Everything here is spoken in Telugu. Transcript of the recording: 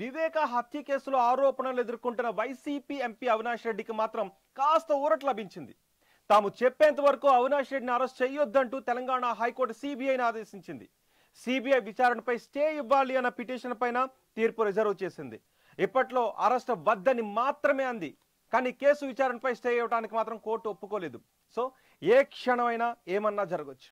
వివేక హత్య కేసులో ఆరోపణలు ఎదుర్కొంటున్న వైసీపీ ఎంపీ అవినాష్ రెడ్డికి మాత్రం కాస్త ఊరట లభించింది తాము చెప్పేంత వరకు అవినాష్ రెడ్డిని అరెస్ట్ చేయొద్దంటూ తెలంగాణ హైకోర్టు సిబిఐని ఆదేశించింది సిబిఐ విచారణపై స్టే ఇవ్వాలి అన్న పిటిషన్ పైన తీర్పు రిజర్వ్ చేసింది ఇప్పట్లో అరెస్ట్ వద్దని మాత్రమే అంది కానీ కేసు విచారణపై స్టే ఇవ్వడానికి మాత్రం కోర్టు ఒప్పుకోలేదు సో ఏ క్షణమైనా ఏమన్నా జరగచ్చు